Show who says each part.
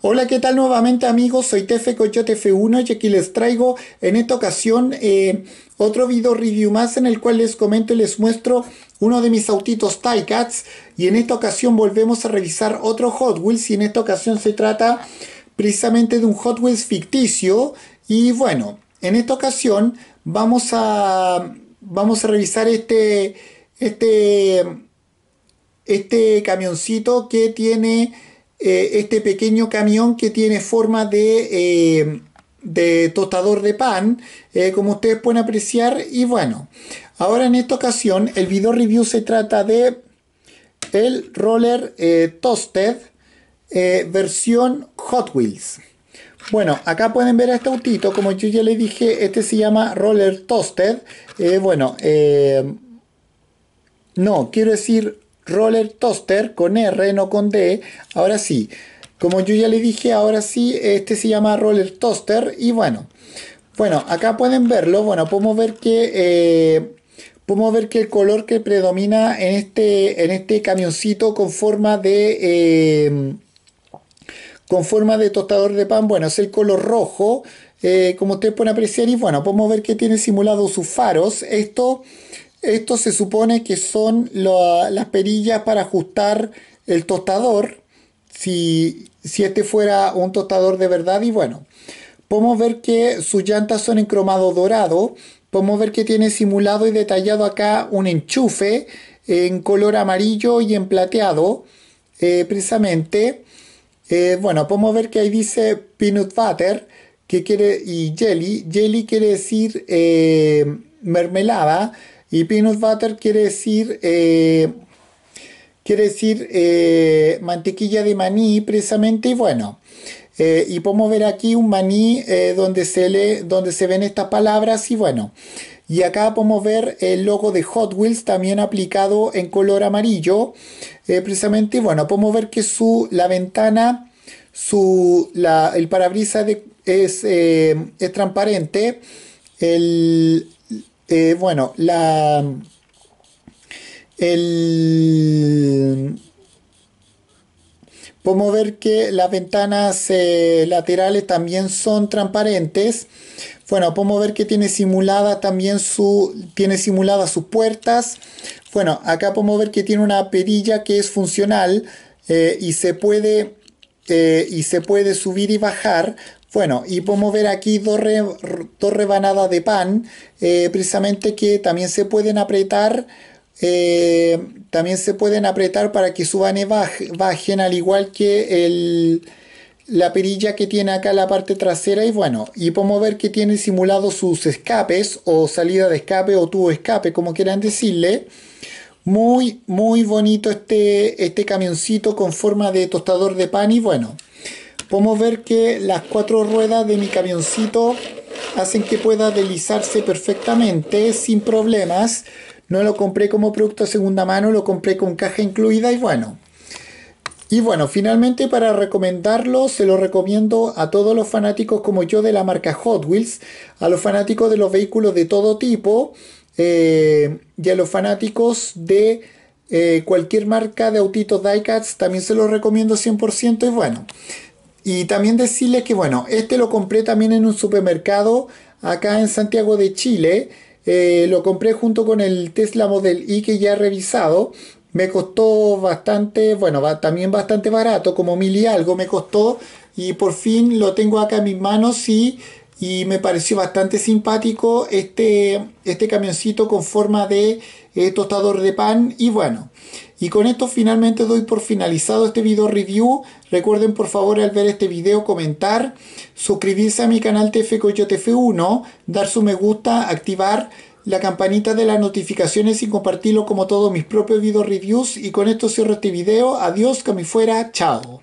Speaker 1: Hola, ¿qué tal nuevamente amigos? Soy Tefe Coyote TF 1 y aquí les traigo en esta ocasión eh, otro video review más en el cual les comento y les muestro uno de mis autitos Cats y en esta ocasión volvemos a revisar otro Hot Wheels y en esta ocasión se trata precisamente de un Hot Wheels ficticio y bueno, en esta ocasión vamos a, vamos a revisar este, este, este camioncito que tiene eh, este pequeño camión que tiene forma de, eh, de tostador de pan, eh, como ustedes pueden apreciar. Y bueno, ahora en esta ocasión el video review se trata de el roller toasted versión Hot Wheels. Bueno, acá pueden ver a este autito, como yo ya le dije, este se llama Roller Toasted. bueno, no, quiero decir Roller Toaster con R, no con D. Ahora sí, como yo ya le dije, ahora sí, este se llama Roller Toaster y bueno. Bueno, acá pueden verlo, bueno, podemos ver que... Eh, podemos ver que el color que predomina en este, en este camioncito con forma de... Em, con forma de tostador de pan, bueno, es el color rojo, eh, como ustedes pueden apreciar, y bueno, podemos ver que tiene simulado sus faros. Esto esto se supone que son las perillas para ajustar el tostador, si, este fuera un tostador de verdad. Y bueno, podemos ver que sus llantas son en cromado dorado. Podemos ver que tiene simulado y detallado acá un enchufe en color amarillo y en plateado, eh, precisamente. Eh, bueno, podemos ver que ahí dice peanut butter, que quiere, y jelly. Jelly quiere decir eh, mermelada. Y peanut butter quiere decir, eh, quiere decir eh, mantequilla de maní precisamente. Y bueno, eh, y podemos ver aquí un maní donde, se lee, donde se ven estas palabras y bueno. Y acá podemos ver el logo de Hot Wheels también aplicado en color amarillo. precisamente, y bueno, podemos ver que su, la ventana, su, el parabrisas es, es transparente. El, eh, bueno, la. El. Podemos ver que las ventanas eh, laterales también son transparentes. Bueno, podemos ver que tiene simulada también su. Tiene simuladas sus puertas. Bueno, acá podemos ver que tiene una perilla que es funcional. Eh, y se puede. y se puede subir y bajar bueno, y podemos ver aquí dos, rebanadas de pan, eh, precisamente que también se pueden apretar. Eh, también se pueden apretar para que suban y bajen, al igual que la perilla que tiene acá la parte trasera y bueno, y podemos ver que tiene simulado sus escapes o salida de escape o tubo escape, como quieran decirle. Muy, muy bonito este, este camioncito con forma de tostador de pan y bueno, podemos ver que las cuatro ruedas de mi camioncito hacen que pueda deslizarse perfectamente sin problemas. No lo compré como producto de segunda mano, lo compré con caja incluida y bueno. Y bueno, finalmente para recomendarlo, se lo recomiendo a todos los fanáticos como yo de la marca Hot Wheels, a los fanáticos de los vehículos de todo tipo eh, y a los fanáticos de eh, cualquier marca de autitos diecast, también se los recomiendo 100% y bueno. Y también decirles que, bueno, este lo compré también en un supermercado acá en Santiago de Chile. Eh, lo compré junto con el Tesla Model I que ya he revisado. Me costó bastante, bueno, va, también bastante barato, como mil y algo me costó. Y por fin lo tengo acá en mis manos y y me pareció bastante simpático este, este camioncito con forma de eh, tostador de pan y bueno. Y con esto finalmente doy por finalizado este video review. Recuerden por favor al ver este video comentar, suscribirse a mi canal TF Coyote F1, dar su me gusta, activar la campanita de las notificaciones y compartirlo como todos mis propios video reviews. Y con esto cierro este video. Adiós, que fuera. Chao.